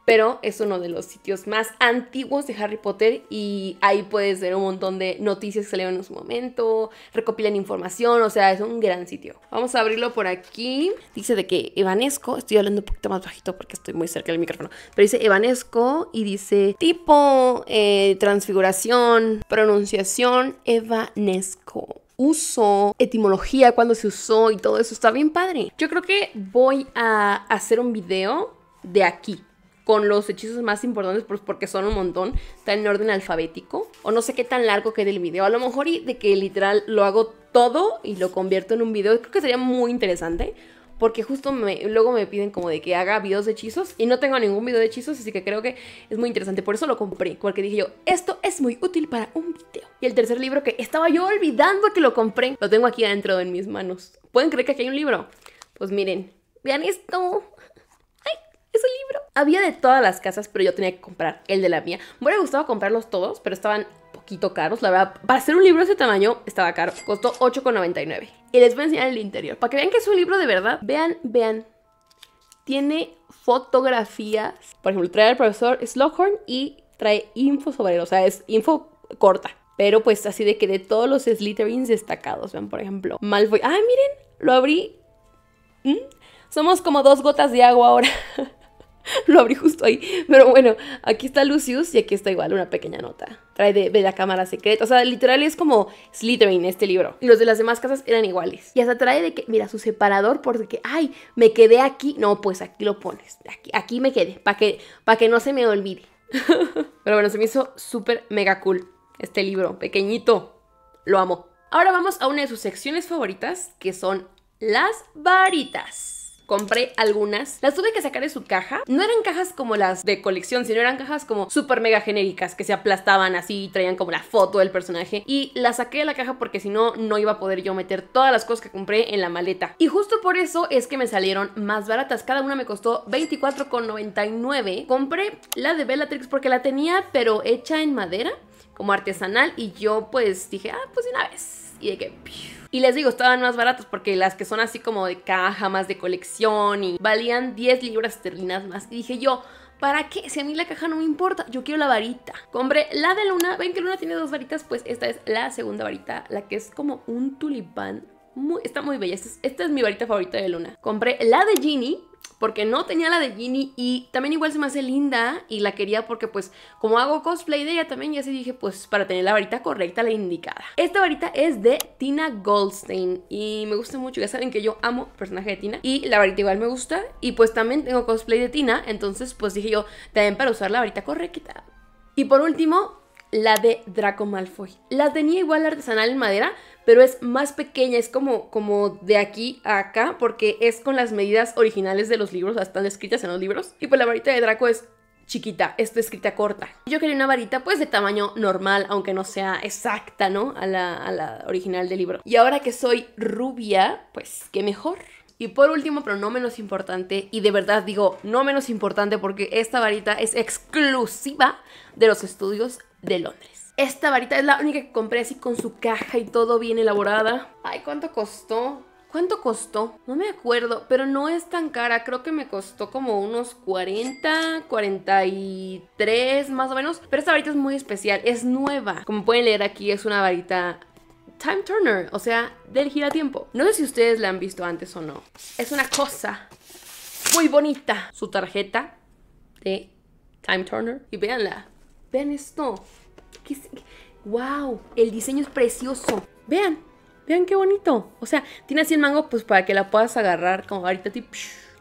pero es uno de los sitios más antiguos de Harry Potter y ahí puedes ver un montón de noticias que salieron en su momento, recopilan información, o sea, es un gran sitio. Vamos a abrirlo por aquí. Dice de que Evanesco, estoy hablando un poquito más bajito porque estoy muy cerca del micrófono, pero dice Evanesco y dice tipo, eh, transfiguración, pronunciación, Evanesco uso, etimología, cuándo se usó y todo eso. Está bien padre. Yo creo que voy a hacer un video de aquí con los hechizos más importantes, pues porque son un montón, está en orden alfabético. O no sé qué tan largo quede el video. A lo mejor y de que literal lo hago todo y lo convierto en un video, creo que sería muy interesante. Porque justo me, luego me piden como de que haga videos de hechizos y no tengo ningún video de hechizos, así que creo que es muy interesante. Por eso lo compré, porque dije yo, esto es muy útil para un video. Y el tercer libro que estaba yo olvidando que lo compré, lo tengo aquí adentro en mis manos. ¿Pueden creer que aquí hay un libro? Pues miren, vean esto. ¡Ay! Es un libro. Había de todas las casas, pero yo tenía que comprar el de la mía. Me hubiera gustado comprarlos todos, pero estaban poquito caros, la verdad. Para hacer un libro de ese tamaño estaba caro, costó 8,99. Y les voy a enseñar el interior, para que vean que es un libro de verdad. Vean, vean. Tiene fotografías, por ejemplo, trae al profesor Slughorn y trae info sobre él, o sea, es info corta. Pero pues así de que de todos los Slytherins destacados, vean, por ejemplo, Malfoy. Ah, miren, lo abrí. ¿Mm? Somos como dos gotas de agua ahora. Lo abrí justo ahí. Pero bueno, aquí está Lucius y aquí está igual una pequeña nota. Trae de, la cámara secreta. O sea, literal es como Slytherin este libro. Y los de las demás casas eran iguales. Y hasta trae de que, mira, su separador porque, ay, me quedé aquí. No, pues aquí lo pones. Aquí, aquí me quedé. Para que, para que no se me olvide. Pero bueno, se me hizo súper mega cool este libro. Pequeñito. Lo amo. Ahora vamos a una de sus secciones favoritas, que son las varitas compré algunas, las tuve que sacar de su caja. No eran cajas como las de colección, sino eran cajas como súper mega genéricas que se aplastaban así y traían como la foto del personaje. Y las saqué de la caja porque si no, no iba a poder yo meter todas las cosas que compré en la maleta. Y justo por eso es que me salieron más baratas. Cada una me costó $24,99. Compré la de Bellatrix porque la tenía, pero hecha en madera, como artesanal. Y yo pues dije, ah, pues una vez. Y de que... Y les digo, estaban más baratos porque las que son así como de caja, más de colección y valían 10 libras esterlinas más. Y dije yo, ¿Para qué? Si a mí la caja no me importa, yo quiero la varita. Compré la de Luna. ¿Ven que Luna tiene dos varitas? Pues esta es la segunda varita, la que es como un tulipán. está muy bella. Esta es, esta es mi varita favorita de Luna. Compré la de Ginny, porque no tenía la de Ginny y también igual se me hace linda y la quería porque pues como hago cosplay de ella también ya se dije pues para tener la varita correcta, la indicada. Esta varita es de Tina Goldstein y me gusta mucho, ya saben que yo amo el personaje de Tina y la varita igual me gusta y pues también tengo cosplay de Tina, entonces pues dije yo también para usar la varita correcta. Y por último, la de Draco Malfoy. La tenía igual artesanal en madera, pero es más pequeña, es como, como de aquí a acá, porque es con las medidas originales de los libros, están escritas en los libros. Y pues la varita de Draco es chiquita, está escrita corta. Yo quería una varita pues de tamaño normal, aunque no sea exacta, ¿no? A la, a la original del libro. Y ahora que soy rubia, pues qué mejor. Y por último, pero no menos importante, y de verdad digo no menos importante porque esta varita es exclusiva de los estudios de Londres. Esta varita es la única que compré así con su caja y todo bien elaborada. Ay, ¿cuánto costó? ¿Cuánto costó? No me acuerdo, pero no es tan cara. Creo que me costó como unos 40, 43 más o menos. Pero esta varita es muy especial, es nueva. Como pueden leer aquí, es una varita Time Turner, o sea, del giratiempo. No sé si ustedes la han visto antes o no. Es una cosa muy bonita. Su tarjeta de Time Turner. Y véanla. Vean esto. ¿Qué, wow El diseño es precioso. Vean, vean qué bonito. O sea, tiene así el mango pues para que la puedas agarrar como ahorita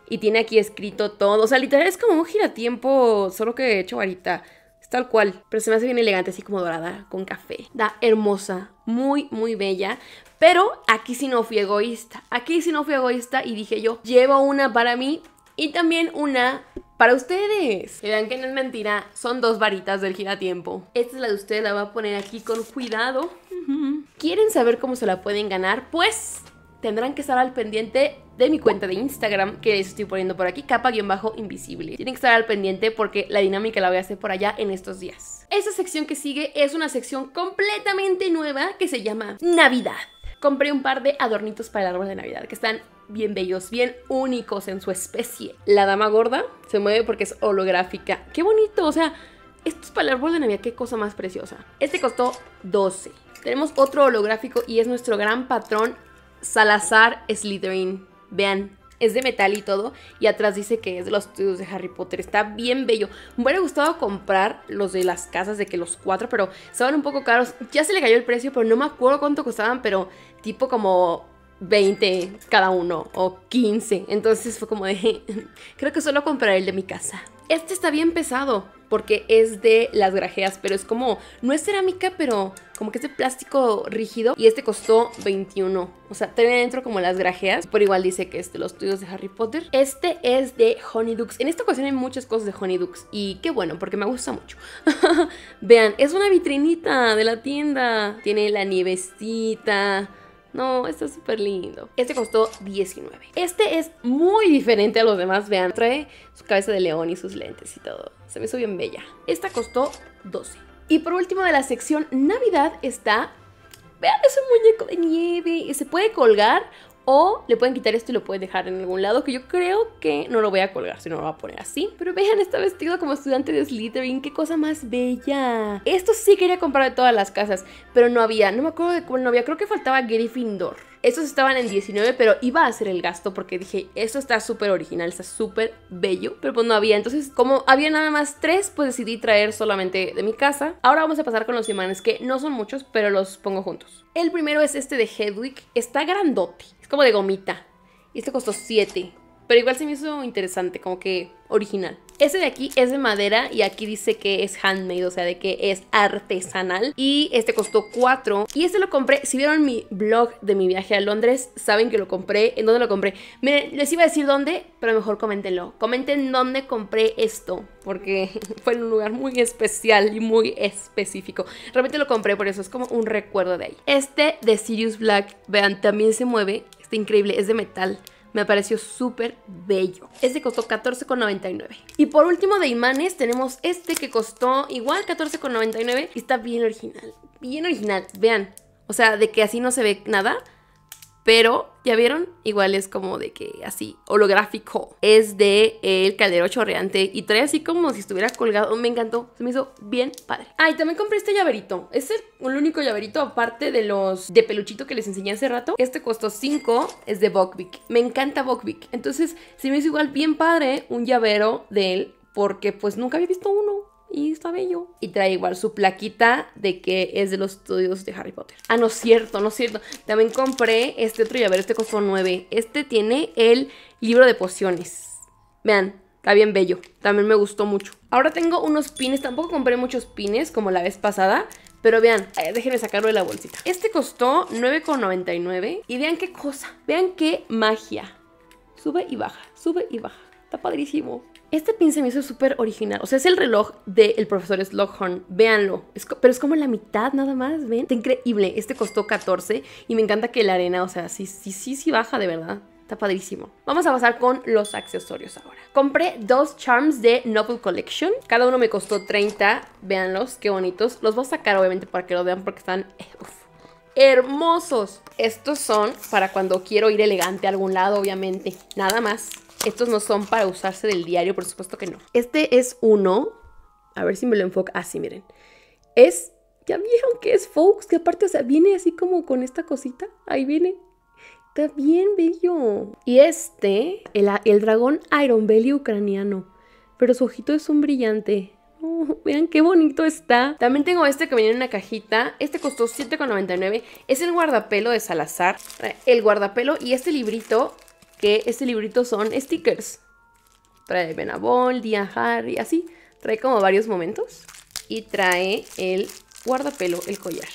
Y tiene aquí escrito todo. O sea, literal es como un giratiempo, solo que he hecho varita. Es tal cual. Pero se me hace bien elegante, así como dorada, con café. Da hermosa. Muy, muy bella. Pero aquí sí no fui egoísta. Aquí sí no fui egoísta y dije yo, llevo una para mí y también una para ustedes. Vean que no es mentira, son dos varitas del giratiempo. Esta es la de ustedes, la voy a poner aquí con cuidado. ¿Quieren saber cómo se la pueden ganar? Pues tendrán que estar al pendiente de mi cuenta de Instagram, que les estoy poniendo por aquí, capa-invisible. Tienen que estar al pendiente porque la dinámica la voy a hacer por allá en estos días. Esta sección que sigue es una sección completamente nueva que se llama Navidad compré un par de adornitos para el árbol de Navidad, que están bien bellos, bien únicos en su especie. La dama gorda se mueve porque es holográfica. ¡Qué bonito! O sea, esto es para el árbol de Navidad, qué cosa más preciosa. Este costó 12. Tenemos otro holográfico y es nuestro gran patrón Salazar Slytherin. Vean, es de metal y todo. Y atrás dice que es de los estudios de Harry Potter. Está bien bello. Me hubiera gustado comprar los de las casas de que los cuatro, pero estaban un poco caros. Ya se le cayó el precio, pero no me acuerdo cuánto costaban, pero tipo como 20 cada uno o 15. Entonces fue como de, creo que solo compraré el de mi casa. Este está bien pesado porque es de las grajeas, pero es como, no es cerámica, pero como que es de plástico rígido. Y este costó 21. O sea, tiene dentro como las grajeas. Por igual dice que es de los tuyos de Harry Potter. Este es de Honeydukes. En esta ocasión hay muchas cosas de Honeydukes. Y qué bueno, porque me gusta mucho. Vean, es una vitrinita de la tienda. Tiene la nievecita no, está súper lindo. Este costó 19. Este es muy diferente a los demás, vean. Trae su cabeza de león y sus lentes y todo. Se me hizo bien bella. Esta costó 12. Y por último de la sección Navidad está... Vean, ese un muñeco de nieve. Se puede colgar o le pueden quitar esto y lo pueden dejar en algún lado, que yo creo que no lo voy a colgar, sino lo voy a poner así. Pero vean, está vestido como estudiante de Slytherin, qué cosa más bella. Esto sí quería comprar de todas las casas, pero no había, no me acuerdo de cuál no había, creo que faltaba Gryffindor. Estos estaban en 19, pero iba a hacer el gasto porque dije, esto está súper original, está súper bello, pero pues no había. Entonces, como había nada más tres, pues decidí traer solamente de mi casa. Ahora vamos a pasar con los imanes, que no son muchos, pero los pongo juntos. El primero es este de Hedwig. Está grandote, es como de gomita. Y este costó 7, pero igual se me hizo interesante, como que original. Este de aquí es de madera y aquí dice que es handmade, o sea, de que es artesanal. Y este costó 4. Y este lo compré, si vieron mi blog de mi viaje a Londres, saben que lo compré. ¿En dónde lo compré? Miren, les iba a decir dónde, pero mejor comentenlo, Comenten dónde compré esto, porque fue en un lugar muy especial y muy específico. Realmente lo compré, por eso es como un recuerdo de ahí. Este de Sirius Black, vean, también se mueve. Está increíble, es de metal. Me pareció súper bello. Este costó $14,99. Y por último de imanes tenemos este que costó igual $14,99 y está bien original. Bien original, vean. O sea, de que así no se ve nada pero, ¿ya vieron? Igual es como de que así, holográfico. Es de el caldero chorreante y trae así como si estuviera colgado. Me encantó, se me hizo bien padre. ay ah, también compré este llaverito. Es el, único llaverito aparte de los de peluchito que les enseñé hace rato. Este costó 5, es de Buckbeak. Me encanta Buckbeak. Entonces, se me hizo igual bien padre un llavero de él porque pues nunca había visto uno y está bello. Y trae igual su plaquita de que es de los estudios de Harry Potter. Ah, no es cierto, no es cierto. También compré este otro ver, este costó 9. Este tiene el libro de pociones. Vean, Está bien bello. También me gustó mucho. Ahora tengo unos pines. Tampoco compré muchos pines como la vez pasada. Pero vean, eh, déjenme sacarlo de la bolsita. Este costó 9,99. Y vean qué cosa. Vean qué magia. Sube y baja, sube y baja. Está padrísimo. Este pin me hizo súper original. O sea, es el reloj del profesor Slughorn. Véanlo. pero es como la mitad nada más, ¿ven? Está increíble. Este costó 14 y me encanta que la arena, o sea, sí, sí, sí, sí baja de verdad. Está padrísimo. Vamos a pasar con los accesorios ahora. Compré dos charms de Noble Collection. Cada uno me costó 30. Véanlos, qué bonitos. Los voy a sacar obviamente para que lo vean porque están... Eh, hermosos. Estos son para cuando quiero ir elegante a algún lado, obviamente. Nada más. Estos no son para usarse del diario, por supuesto que no. Este es uno, a ver si me lo enfoca así, ah, miren. Es, ya vieron que es Fox, que aparte, o sea, viene así como con esta cosita, ahí viene. Está bien bello. Y este, el, dragón Iron Belly ucraniano, pero su ojito es un brillante. Oh, vean qué bonito está. También tengo este que viene en una cajita. Este costó $7,99. Es el guardapelo de Salazar. Eh, el guardapelo y este librito este librito son stickers. Trae Benavol, a Harry, así. Trae como varios momentos. Y trae el guardapelo, el collar.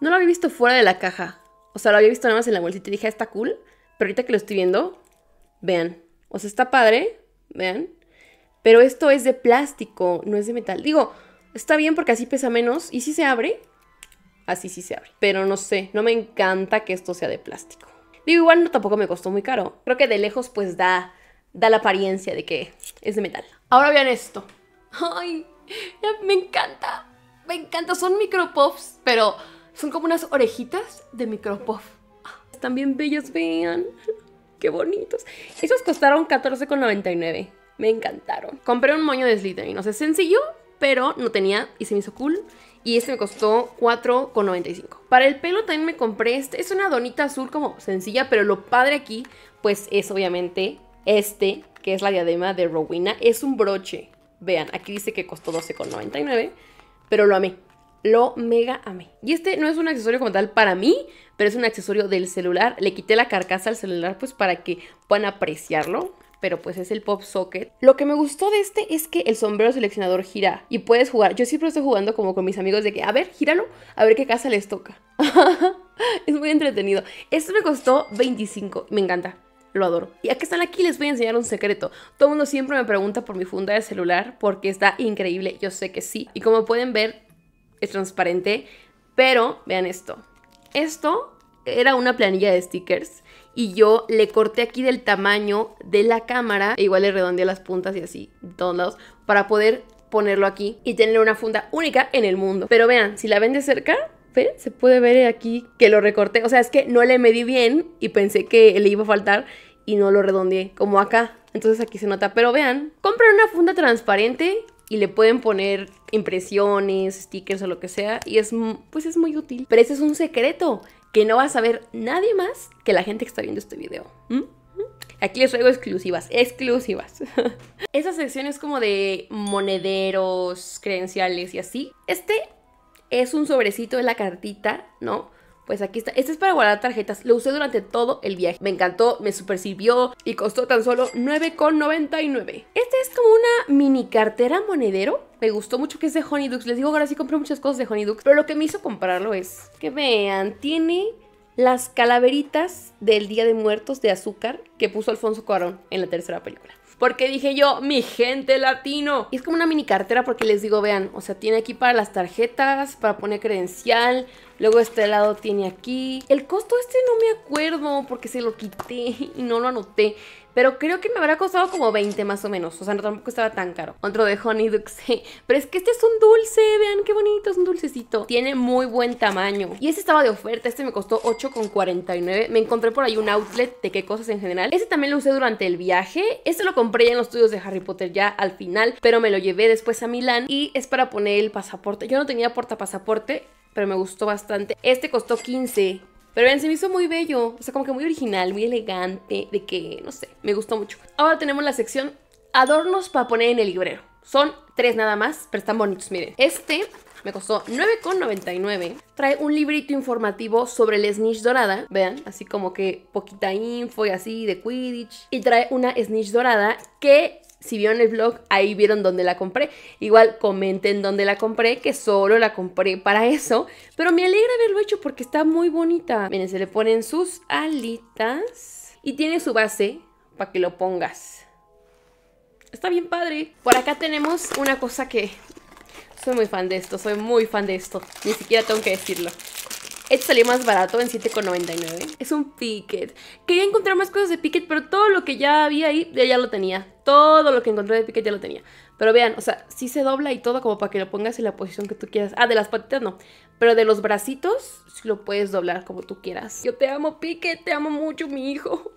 No lo había visto fuera de la caja. O sea, lo había visto nada más en la bolsita y dije, ah, está cool. Pero ahorita que lo estoy viendo, vean. O sea, está padre, vean. Pero esto es de plástico, no es de metal. Digo, está bien porque así pesa menos. Y si se abre, así sí se abre. Pero no sé, no me encanta que esto sea de plástico. Vivo igual tampoco me costó muy caro. Creo que de lejos pues da, da la apariencia de que es de metal. Ahora vean esto. ¡Ay! Me encanta. Me encanta. Son micropuffs, pero son como unas orejitas de micropuff. Están bien bellos, vean. Qué bonitos. Esos costaron $14,99. Me encantaron. Compré un moño de Slytherin. No sé, sencillo, pero no tenía y se me hizo cool y este me costó 4,95. Para el pelo también me compré este, es una donita azul como sencilla, pero lo padre aquí pues es obviamente este, que es la diadema de Rowena, es un broche. Vean, aquí dice que costó 12,99, pero lo amé. Lo mega amé. Y este no es un accesorio como tal para mí, pero es un accesorio del celular. Le quité la carcasa al celular pues para que puedan apreciarlo pero pues es el pop socket. Lo que me gustó de este es que el sombrero seleccionador gira y puedes jugar. Yo siempre estoy jugando como con mis amigos de que, a ver, gíralo, a ver qué casa les toca. es muy entretenido. Este me costó 25, me encanta. Lo adoro. Y aquí están aquí, les voy a enseñar un secreto. Todo el mundo siempre me pregunta por mi funda de celular porque está increíble. Yo sé que sí. Y como pueden ver, es transparente. Pero vean esto. Esto era una planilla de stickers y yo le corté aquí del tamaño de la cámara, e igual le redondeé las puntas y así, de todos lados, para poder ponerlo aquí y tener una funda única en el mundo. Pero vean, si la ven de cerca, Se puede ver aquí que lo recorté. O sea, es que no le medí bien y pensé que le iba a faltar y no lo redondeé, como acá. Entonces aquí se nota. Pero vean, compran una funda transparente y le pueden poner impresiones, stickers o lo que sea. Y es, pues es muy útil. Pero ese es un secreto que no va a saber nadie más que la gente que está viendo este video. ¿Mm? ¿Mm? Aquí les traigo exclusivas, exclusivas. Esa sección es como de monederos, credenciales y así. Este es un sobrecito de la cartita, ¿no? Pues aquí está. Este es para guardar tarjetas. Lo usé durante todo el viaje. Me encantó, me super sirvió y costó tan solo 9,99. Este es como una mini cartera monedero me gustó mucho que es de Dux Les digo, ahora sí compré muchas cosas de Dux Pero lo que me hizo comprarlo es que vean, tiene las calaveritas del Día de Muertos de azúcar que puso Alfonso Cuarón en la tercera película. Porque dije yo, mi gente latino. Y es como una mini cartera porque les digo, vean, o sea, tiene aquí para las tarjetas, para poner credencial. Luego este lado tiene aquí. El costo este no me acuerdo porque se lo quité y no lo anoté. Pero creo que me habrá costado como 20 más o menos. O sea, no tampoco estaba tan caro. Otro de Honey sí. Pero es que este es un dulce. Vean qué bonito. Es un dulcecito. Tiene muy buen tamaño. Y este estaba de oferta. Este me costó 8,49. Me encontré por ahí un outlet de qué cosas en general. Este también lo usé durante el viaje. Este lo compré ya en los estudios de Harry Potter ya al final. Pero me lo llevé después a Milán. Y es para poner el pasaporte. Yo no tenía portapasaporte. Pero me gustó bastante. Este costó 15 pero vean, se me hizo muy bello, o sea, como que muy original, muy elegante, de que, no sé, me gustó mucho. Ahora tenemos la sección adornos para poner en el librero. Son tres nada más, pero están bonitos, miren. Este me costó 9,99. Trae un librito informativo sobre el snitch dorada. Vean, así como que poquita info y así de Quidditch. Y trae una snitch dorada que si vieron el blog, ahí vieron dónde la compré. Igual comenten dónde la compré, que solo la compré para eso. Pero me alegra haberlo hecho porque está muy bonita. Miren, se le ponen sus alitas y tiene su base para que lo pongas. Está bien padre. Por acá tenemos una cosa que soy muy fan de esto, soy muy fan de esto. Ni siquiera tengo que decirlo. Este salió más barato en $7.99. Es un Picket. Quería encontrar más cosas de Picket, pero todo lo que ya había ahí ya, ya lo tenía. Todo lo que encontré de Picket ya lo tenía. Pero vean, o sea, sí se dobla y todo como para que lo pongas en la posición que tú quieras. Ah, de las patitas no. Pero de los bracitos sí lo puedes doblar como tú quieras. Yo te amo, Picket. Te amo mucho, mi hijo.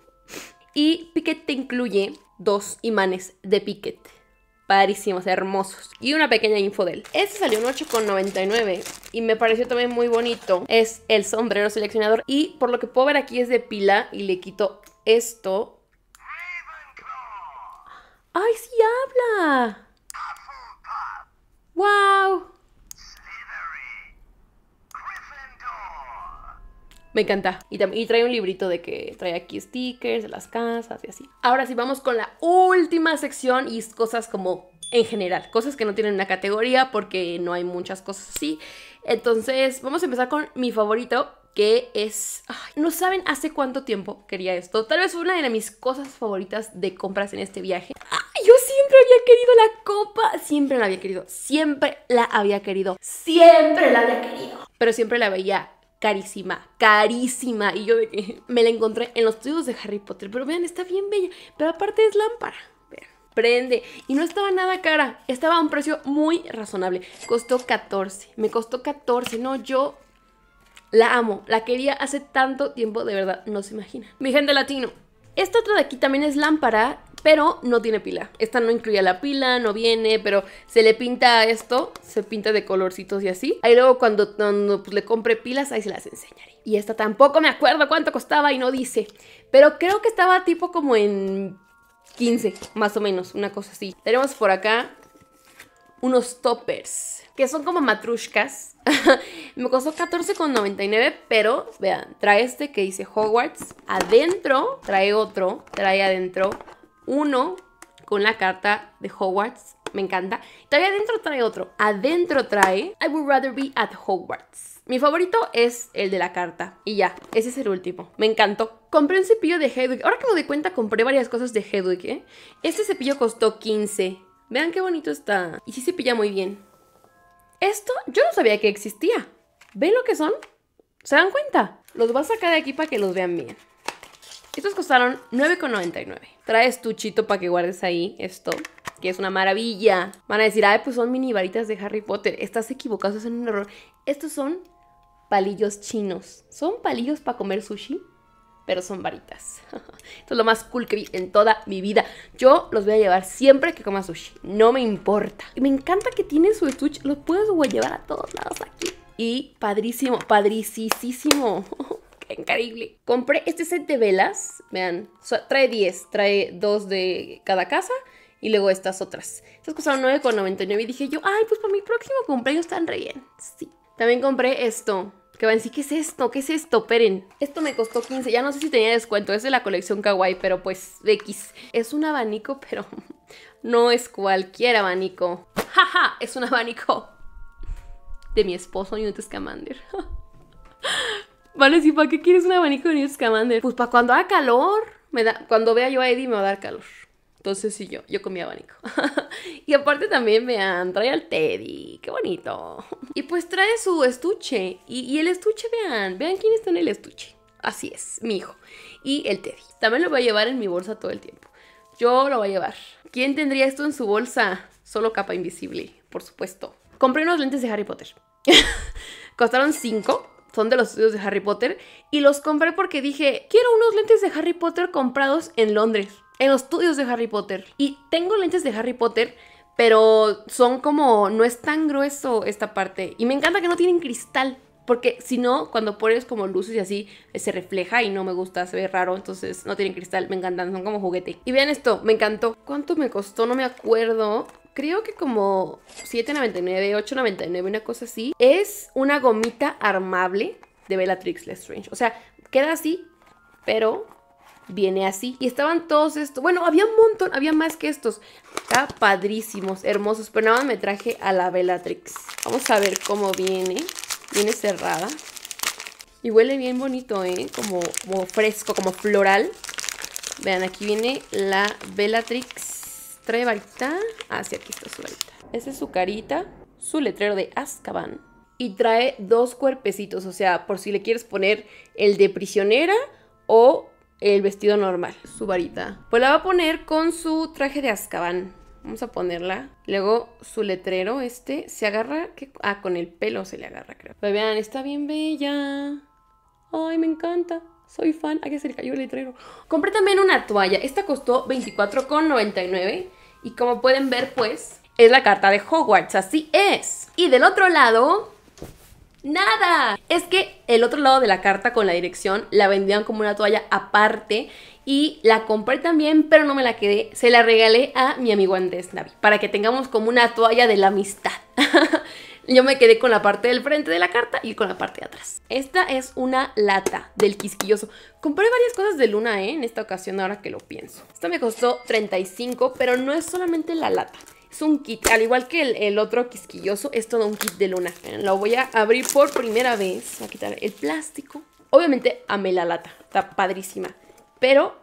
Y Picket te incluye dos imanes de Picket parísimos, hermosos. Y una pequeña info de él. Este salió un 8,99 y me pareció también muy bonito. Es el sombrero seleccionador y por lo que puedo ver aquí es de pila y le quito esto. ¡Ay, sí habla! ¡Wow! Me encanta. Y, trae un librito de que trae aquí stickers de las casas y así. Ahora sí, vamos con la última sección y cosas como en general, cosas que no tienen una categoría porque no hay muchas cosas así. Entonces, vamos a empezar con mi favorito, que es... no saben hace cuánto tiempo quería esto. Tal vez una de mis cosas favoritas de compras en este viaje. Yo siempre había querido la copa. Siempre la había querido. Siempre la había querido. Siempre la había querido. Pero siempre la veía carísima, carísima. Y yo me la encontré en los estudios de Harry Potter. Pero vean, está bien bella. Pero aparte es lámpara. prende. Y no estaba nada cara. Estaba a un precio muy razonable. Costó 14. Me costó 14. No, yo la amo. La quería hace tanto tiempo, de verdad. No se imagina. Mi gente latino. Esta otra de aquí también es lámpara pero no tiene pila. Esta no incluía la pila, no viene, pero se le pinta esto, se pinta de colorcitos y así. Ahí luego cuando, pues, le compre pilas, ahí se las enseñaré. Y esta tampoco me acuerdo cuánto costaba y no dice, pero creo que estaba tipo como en 15, más o menos, una cosa así. Tenemos por acá unos toppers, que son como matrushkas. Me costó 14,99, pero vean, trae este que dice Hogwarts. Adentro trae otro, trae adentro uno con la carta de Hogwarts. Me encanta. Todavía adentro trae otro. Adentro trae I would rather be at Hogwarts. Mi favorito es el de la carta. Y ya, ese es el último. Me encantó. Compré un cepillo de Hedwig. Ahora que me doy cuenta, compré varias cosas de Hedwig, ¿eh? Este cepillo costó 15. Vean qué bonito está. Y sí cepilla muy bien. Esto yo no sabía que existía. ¿Ven lo que son? ¿Se dan cuenta? Los voy a sacar de aquí para que los vean bien. Estos costaron 9,99. Traes tu para que guardes ahí esto, que es una maravilla. Van a decir, ay, pues son mini varitas de Harry Potter. Estás equivocado, es un error. Estos son palillos chinos. Son palillos para comer sushi, pero son varitas. Esto es lo más cool que vi en toda mi vida. Yo los voy a llevar siempre que coma sushi. No me importa. Me encanta que tiene su estuche. Los puedes llevar a todos lados aquí. Y padrísimo, padricísimo. increíble. Compré este set de velas, vean, trae 10, trae dos de cada casa y luego estas otras. Estas costaron 9,99 y dije yo, ay, pues para mi próximo cumpleaños están re bien. Sí. También compré esto, que van a decir, ¿qué es esto? ¿Qué es esto? Peren. Esto me costó 15, ya no sé si tenía descuento, es de la colección Kawaii, pero pues X. Es un abanico, pero no es cualquier abanico. ¡Jaja! Ja! Es un abanico de mi esposo Newt Scamander. Vale, sí, ¿para qué quieres un abanico de Newt Scamander? Pues para cuando haga calor, me da, cuando vea yo a Eddie me va a dar calor. Entonces sí, yo, yo mi abanico. y aparte también vean, trae al Teddy, qué bonito. Y pues trae su estuche. Y, el estuche, vean, vean quién está en el estuche. Así es, mi hijo. Y el Teddy. También lo voy a llevar en mi bolsa todo el tiempo. Yo lo voy a llevar. ¿Quién tendría esto en su bolsa? Solo capa invisible, por supuesto. Compré unos lentes de Harry Potter. Costaron cinco son de los estudios de Harry Potter, y los compré porque dije, quiero unos lentes de Harry Potter comprados en Londres, en los estudios de Harry Potter. Y tengo lentes de Harry Potter, pero son como, no es tan grueso esta parte. Y me encanta que no tienen cristal, porque si no, cuando pones como luces y así, se refleja y no me gusta, se ve raro, entonces no tienen cristal, me encantan, son como juguete. Y vean esto, me encantó. ¿Cuánto me costó? No me acuerdo, creo que como 7.99, 8.99, una cosa así. Es una gomita armable de Bellatrix Lestrange. O sea, queda así, pero viene así. Y estaban todos estos. Bueno, había un montón, había más que estos. Está padrísimos, hermosos. Pero nada me traje a la Bellatrix. Vamos a ver cómo viene. Viene cerrada. Y huele bien bonito, ¿eh? Como, como fresco, como floral. Vean, aquí viene la Bellatrix Trae varita. Ah, sí, aquí está su varita. Esa es su carita, su letrero de Azkaban. Y trae dos cuerpecitos, o sea, por si le quieres poner el de prisionera o el vestido normal, su varita. Pues la va a poner con su traje de Azkaban. Vamos a ponerla. Luego su letrero este se agarra... Ah, con el pelo se le agarra, creo. Pero vean, está bien bella. Ay, me encanta. Soy fan. Ah, ¿A que se le cayó el letrero? Compré también una toalla. Esta costó $24.99. Y como pueden ver, pues, es la carta de Hogwarts, así es. Y del otro lado, nada. Es que el otro lado de la carta con la dirección la vendían como una toalla aparte y la compré también, pero no me la quedé. Se la regalé a mi amigo Andrés Navi para que tengamos como una toalla de la amistad. Yo me quedé con la parte del frente de la carta y con la parte de atrás. Esta es una lata del quisquilloso. Compré varias cosas de Luna, ¿eh? En esta ocasión, ahora que lo pienso. Esta me costó 35, pero no es solamente la lata. Es un kit, al igual que el, el, otro quisquilloso, es todo un kit de luna. Lo voy a abrir por primera vez. Voy a quitar el plástico. Obviamente amé la lata, está padrísima. Pero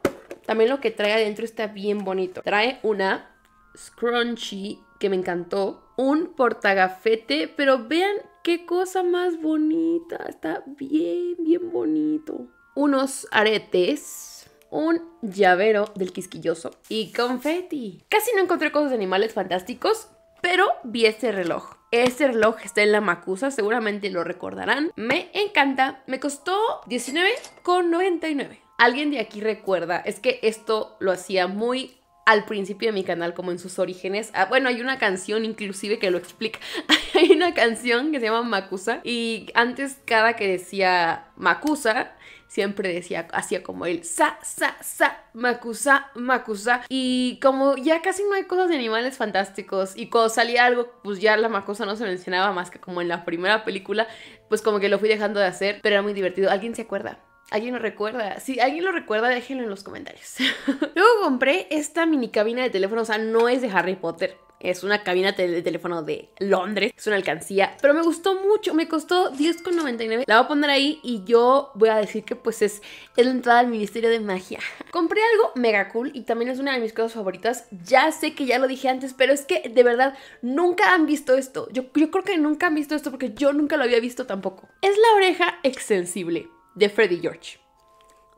también lo que trae adentro está bien bonito. Trae una scrunchie que me encantó un portagafete, pero vean qué cosa más bonita. Está bien, bien bonito. Unos aretes, un llavero del quisquilloso y confeti. Casi no encontré cosas de animales fantásticos, pero vi este reloj. Este reloj está en la Macusa, seguramente lo recordarán. Me encanta. Me costó 19,99. Alguien de aquí recuerda, es que esto lo hacía muy al principio de mi canal, como en sus orígenes. Ah, bueno, hay una canción inclusive que lo explica. hay una canción que se llama Makusa y antes cada que decía Makusa siempre decía, hacía como el sa, sa, sa, Makusa, Makusa Y como ya casi no hay cosas de animales fantásticos y cuando salía algo, pues ya la Makusa no se mencionaba más que como en la primera película, pues como que lo fui dejando de hacer, pero era muy divertido. ¿Alguien se acuerda? ¿Alguien lo recuerda? Si alguien lo recuerda, déjenlo en los comentarios. Luego compré esta mini cabina de teléfono, o sea, no es de Harry Potter. Es una cabina de teléfono de Londres. Es una alcancía. Pero me gustó mucho. Me costó 10,99. La voy a poner ahí y yo voy a decir que pues es, la entrada al Ministerio de Magia. Compré algo mega cool y también es una de mis cosas favoritas. Ya sé que ya lo dije antes, pero es que de verdad nunca han visto esto. Yo, yo creo que nunca han visto esto porque yo nunca lo había visto tampoco. Es la oreja extensible de Freddy George.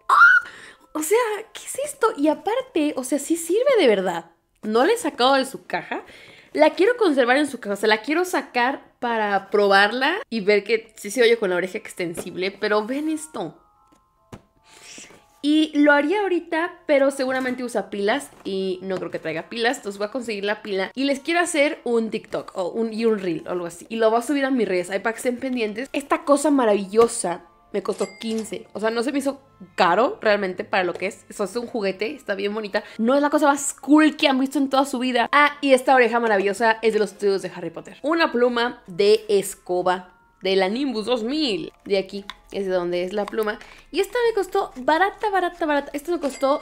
¡Ah! O sea, ¿qué es esto? Y aparte, o sea, sí sirve de verdad. No la he sacado de su caja. La quiero conservar en su caja. O sea, la quiero sacar para probarla y ver que sí se oye con la oreja extensible. Pero ven esto. Y lo haría ahorita, pero seguramente usa pilas y no creo que traiga pilas. Entonces voy a conseguir la pila y les quiero hacer un TikTok o un, y un reel o algo así. Y lo voy a subir a mis redes. Hay para que estén pendientes. Esta cosa maravillosa me costó 15. O sea, no se me hizo caro realmente para lo que es. Eso es un juguete, está bien bonita. No es la cosa más cool que han visto en toda su vida. Ah, y esta oreja maravillosa es de los estudios de Harry Potter. Una pluma de escoba de la Nimbus 2000. De aquí es de donde es la pluma. Y esta me costó barata, barata, barata. Esta me costó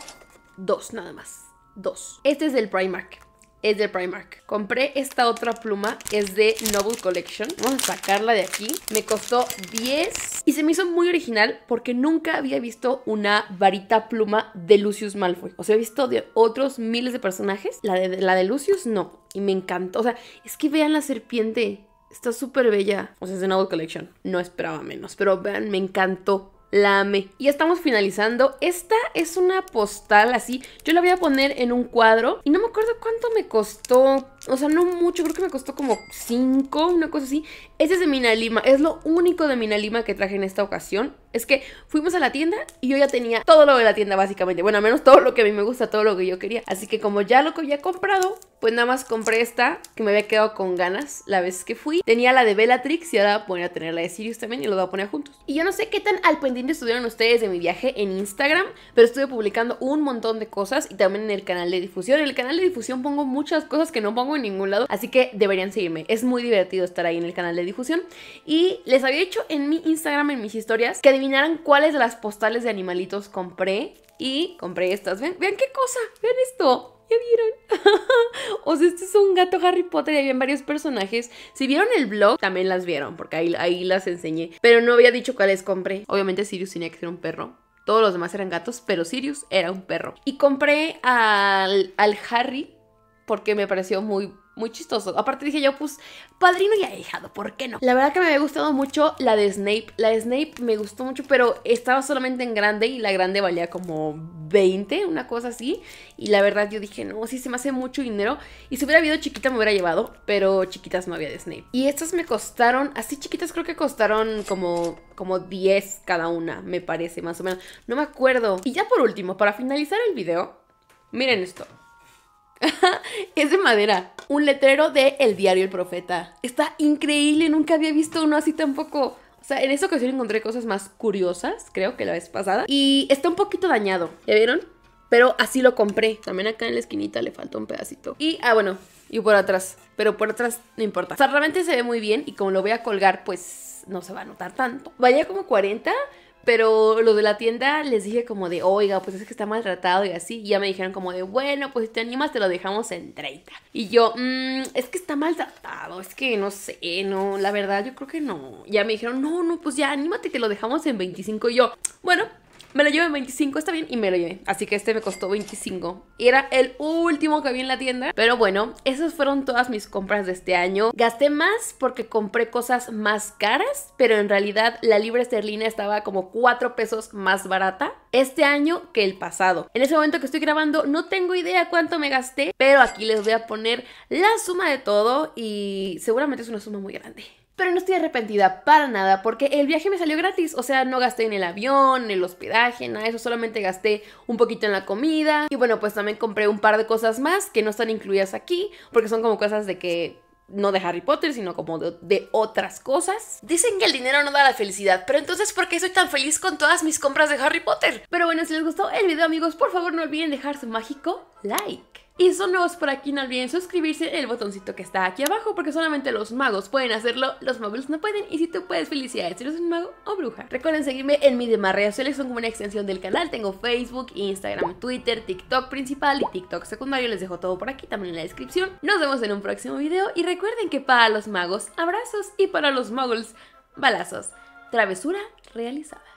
dos nada más. Dos. Este es del Primark es de Primark. Compré esta otra pluma, es de Noble Collection. Vamos a sacarla de aquí. Me costó 10 y se me hizo muy original porque nunca había visto una varita pluma de Lucius Malfoy. O sea, he visto de otros miles de personajes. La de, la de Lucius no. Y me encantó. O sea, es que vean la serpiente. Está súper bella. O sea, es de Noble Collection. No esperaba menos. Pero vean, me encantó. Lame. Y estamos finalizando. Esta es una postal así. Yo la voy a poner en un cuadro y no me acuerdo cuánto me costó o sea, no mucho, creo que me costó como 5, una cosa así. ese es de MinaLima es lo único de MinaLima que traje en esta ocasión. Es que fuimos a la tienda y yo ya tenía todo lo de la tienda básicamente. Bueno, al menos todo lo que a mí me gusta, todo lo que yo quería. Así que como ya lo que había comprado, pues nada más compré esta que me había quedado con ganas la vez que fui. Tenía la de Bellatrix y ahora voy a tener la de Sirius también y lo voy a poner juntos. Y yo no sé qué tan al pendiente estuvieron ustedes de mi viaje en Instagram, pero estuve publicando un montón de cosas y también en el canal de difusión. En el canal de difusión pongo muchas cosas que no pongo en ningún lado. Así que deberían seguirme. Es muy divertido estar ahí en el canal de difusión. Y les había hecho en mi Instagram, en mis historias, que adivinaran cuáles de las postales de animalitos compré. Y compré estas. Vean, vean qué cosa. Vean esto. ¿Ya vieron? o sea, este es un gato Harry Potter y habían varios personajes. Si vieron el blog, también las vieron, porque ahí, ahí las enseñé. Pero no había dicho cuáles compré. Obviamente Sirius tenía que ser un perro, todos los demás eran gatos, pero Sirius era un perro. Y compré al, al Harry porque me pareció muy muy chistoso. Aparte dije yo, pues, padrino y ahijado, ¿por qué no? La verdad que me había gustado mucho la de Snape. La de Snape me gustó mucho, pero estaba solamente en grande y la grande valía como 20, una cosa así. Y la verdad yo dije, no, sí se me hace mucho dinero. Y si hubiera habido chiquita me hubiera llevado, pero chiquitas no había de Snape. Y estas me costaron, así chiquitas creo que costaron como, como 10 cada una, me parece, más o menos. No me acuerdo. Y ya por último, para finalizar el video, miren esto. es de madera. Un letrero de El Diario El Profeta. Está increíble, nunca había visto uno así tampoco. O sea, en esta ocasión encontré cosas más curiosas, creo que la vez pasada. Y está un poquito dañado, ¿ya vieron? Pero así lo compré. También acá en la esquinita le falta un pedacito. Y, ah, bueno, y por atrás. Pero por atrás no importa. O sea, realmente se ve muy bien y como lo voy a colgar, pues no se va a notar tanto. Vaya como 40, pero lo de la tienda les dije como de, oiga, pues es que está maltratado y así. Y ya me dijeron como de, bueno, pues si te animas te lo dejamos en 30. Y yo, mm, es que está maltratado, es que no sé, no, la verdad yo creo que no. Ya me dijeron, no, no, pues ya anímate, te lo dejamos en 25. Y yo, bueno, me lo llevo en 25, está bien, y me lo llevé. Así que este me costó 25. Y era el último que vi en la tienda. Pero bueno, esas fueron todas mis compras de este año. Gasté más porque compré cosas más caras, pero en realidad la libra esterlina estaba como 4 pesos más barata este año que el pasado. En ese momento que estoy grabando no tengo idea cuánto me gasté, pero aquí les voy a poner la suma de todo y seguramente es una suma muy grande. Pero no estoy arrepentida para nada porque el viaje me salió gratis. O sea, no gasté en el avión, en el hospedaje, nada. Eso solamente gasté un poquito en la comida. Y bueno, pues también compré un par de cosas más que no están incluidas aquí porque son como cosas de que no de Harry Potter, sino como de, de, otras cosas. Dicen que el dinero no da la felicidad, pero entonces ¿por qué soy tan feliz con todas mis compras de Harry Potter? Pero bueno, si les gustó el video amigos, por favor no olviden dejar su mágico like. Y son nuevos por aquí, no olviden suscribirse en el botoncito que está aquí abajo, porque solamente los magos pueden hacerlo, los muggles no pueden, y si tú puedes, felicidades si eres un mago o bruja. Recuerden seguirme en mi demás redes sociales, son como una extensión del canal, tengo Facebook, Instagram, Twitter, TikTok principal y TikTok secundario, les dejo todo por aquí, también en la descripción. Nos vemos en un próximo video, y recuerden que para los magos, abrazos, y para los muggles, balazos. Travesura realizada.